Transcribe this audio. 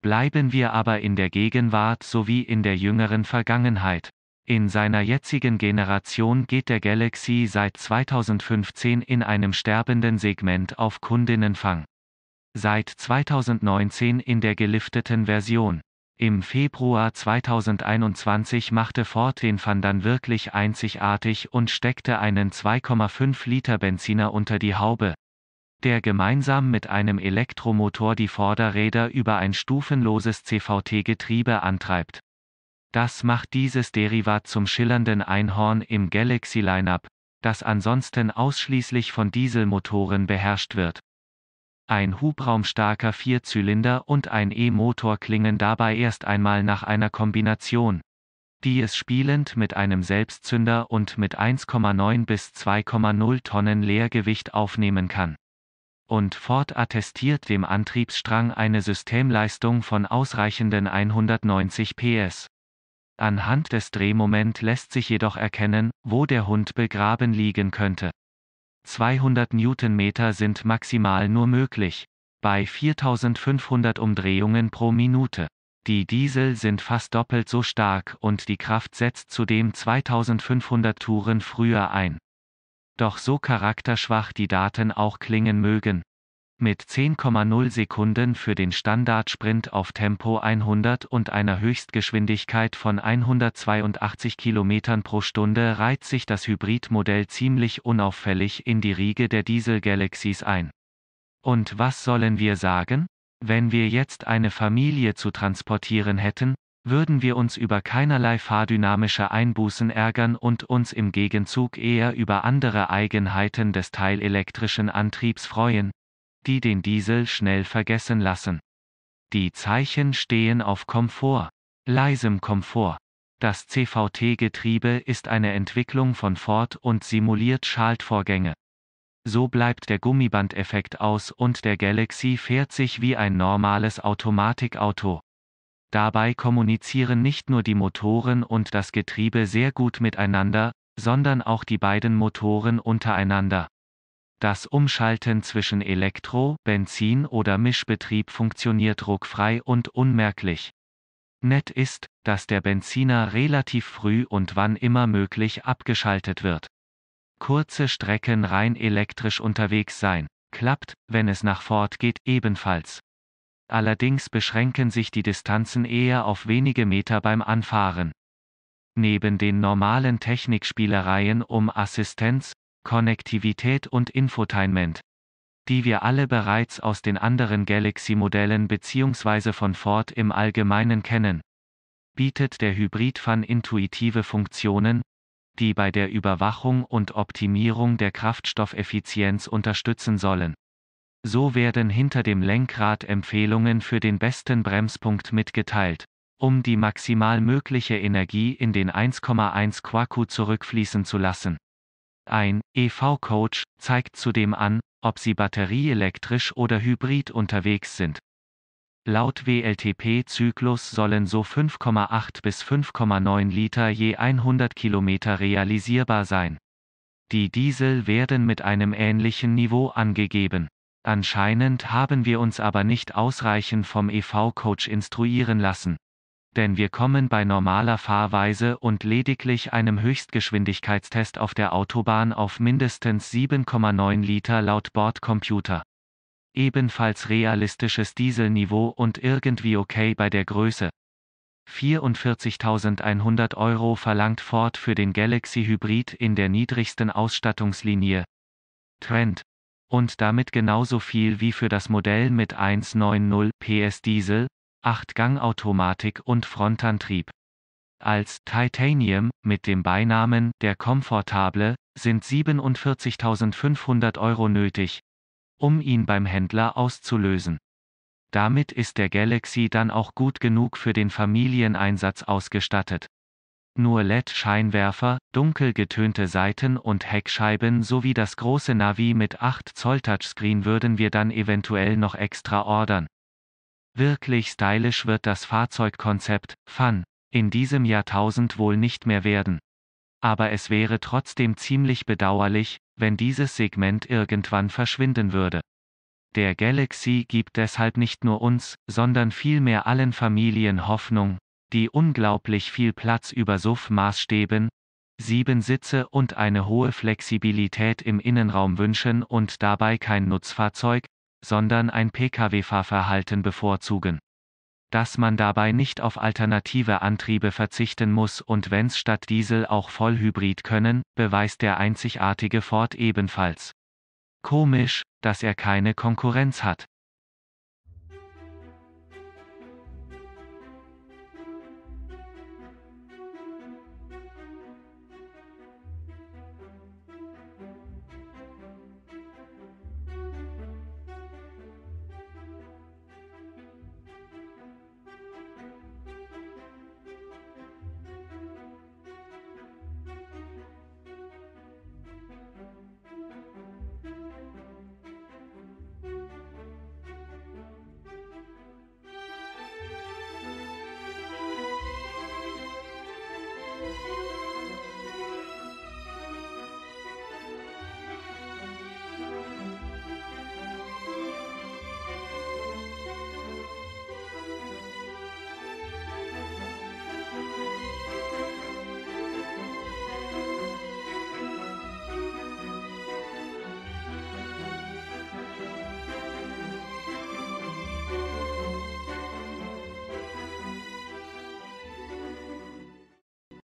Bleiben wir aber in der Gegenwart sowie in der jüngeren Vergangenheit. In seiner jetzigen Generation geht der Galaxy seit 2015 in einem sterbenden Segment auf Kundinnenfang. Seit 2019 in der gelifteten Version. Im Februar 2021 machte Ford den Fandan wirklich einzigartig und steckte einen 2,5 Liter Benziner unter die Haube, der gemeinsam mit einem Elektromotor die Vorderräder über ein stufenloses CVT-Getriebe antreibt. Das macht dieses Derivat zum schillernden Einhorn im Galaxy Lineup, das ansonsten ausschließlich von Dieselmotoren beherrscht wird. Ein hubraumstarker Vierzylinder und ein E-Motor klingen dabei erst einmal nach einer Kombination, die es spielend mit einem Selbstzünder und mit 1,9 bis 2,0 Tonnen Leergewicht aufnehmen kann und Ford attestiert dem Antriebsstrang eine Systemleistung von ausreichenden 190 PS. Anhand des Drehmoment lässt sich jedoch erkennen, wo der Hund begraben liegen könnte. 200 Newtonmeter sind maximal nur möglich, bei 4500 Umdrehungen pro Minute. Die Diesel sind fast doppelt so stark und die Kraft setzt zudem 2500 Touren früher ein. Doch so charakterschwach die Daten auch klingen mögen. Mit 10,0 Sekunden für den Standardsprint auf Tempo 100 und einer Höchstgeschwindigkeit von 182 km pro Stunde reiht sich das Hybridmodell ziemlich unauffällig in die Riege der Diesel Galaxies ein. Und was sollen wir sagen? Wenn wir jetzt eine Familie zu transportieren hätten, würden wir uns über keinerlei fahrdynamische Einbußen ärgern und uns im Gegenzug eher über andere Eigenheiten des teilelektrischen Antriebs freuen, die den Diesel schnell vergessen lassen. Die Zeichen stehen auf Komfort, leisem Komfort. Das CVT-Getriebe ist eine Entwicklung von Ford und simuliert Schaltvorgänge. So bleibt der Gummibandeffekt aus und der Galaxy fährt sich wie ein normales Automatikauto. Dabei kommunizieren nicht nur die Motoren und das Getriebe sehr gut miteinander, sondern auch die beiden Motoren untereinander. Das Umschalten zwischen Elektro-, Benzin- oder Mischbetrieb funktioniert ruckfrei und unmerklich. Nett ist, dass der Benziner relativ früh und wann immer möglich abgeschaltet wird. Kurze Strecken rein elektrisch unterwegs sein, klappt, wenn es nach fort geht, ebenfalls. Allerdings beschränken sich die Distanzen eher auf wenige Meter beim Anfahren. Neben den normalen Technikspielereien um Assistenz, Konnektivität und Infotainment, die wir alle bereits aus den anderen Galaxy-Modellen bzw. von Ford im Allgemeinen kennen, bietet der Hybrid Fun intuitive Funktionen, die bei der Überwachung und Optimierung der Kraftstoffeffizienz unterstützen sollen. So werden hinter dem Lenkrad Empfehlungen für den besten Bremspunkt mitgeteilt, um die maximal mögliche Energie in den 1,1 Quaku zurückfließen zu lassen. Ein EV-Coach zeigt zudem an, ob Sie batterieelektrisch oder hybrid unterwegs sind. Laut WLTP-Zyklus sollen so 5,8 bis 5,9 Liter je 100 Kilometer realisierbar sein. Die Diesel werden mit einem ähnlichen Niveau angegeben. Anscheinend haben wir uns aber nicht ausreichend vom EV-Coach instruieren lassen. Denn wir kommen bei normaler Fahrweise und lediglich einem Höchstgeschwindigkeitstest auf der Autobahn auf mindestens 7,9 Liter laut Bordcomputer. Ebenfalls realistisches Dieselniveau und irgendwie okay bei der Größe. 44.100 Euro verlangt Ford für den Galaxy Hybrid in der niedrigsten Ausstattungslinie. Trend und damit genauso viel wie für das Modell mit 190 PS Diesel, 8-Gang-Automatik und Frontantrieb. Als Titanium mit dem Beinamen der Komfortable sind 47.500 Euro nötig, um ihn beim Händler auszulösen. Damit ist der Galaxy dann auch gut genug für den Familieneinsatz ausgestattet nur LED-Scheinwerfer, dunkel getönte Seiten- und Heckscheiben sowie das große Navi mit 8 Zoll Touchscreen würden wir dann eventuell noch extra ordern. Wirklich stylisch wird das Fahrzeugkonzept, Fun, in diesem Jahrtausend wohl nicht mehr werden. Aber es wäre trotzdem ziemlich bedauerlich, wenn dieses Segment irgendwann verschwinden würde. Der Galaxy gibt deshalb nicht nur uns, sondern vielmehr allen Familien Hoffnung, die unglaublich viel Platz über SUV-Maßstäben, sieben Sitze und eine hohe Flexibilität im Innenraum wünschen und dabei kein Nutzfahrzeug, sondern ein Pkw-Fahrverhalten bevorzugen. Dass man dabei nicht auf alternative Antriebe verzichten muss und wenn's statt Diesel auch Vollhybrid können, beweist der einzigartige Ford ebenfalls. Komisch, dass er keine Konkurrenz hat.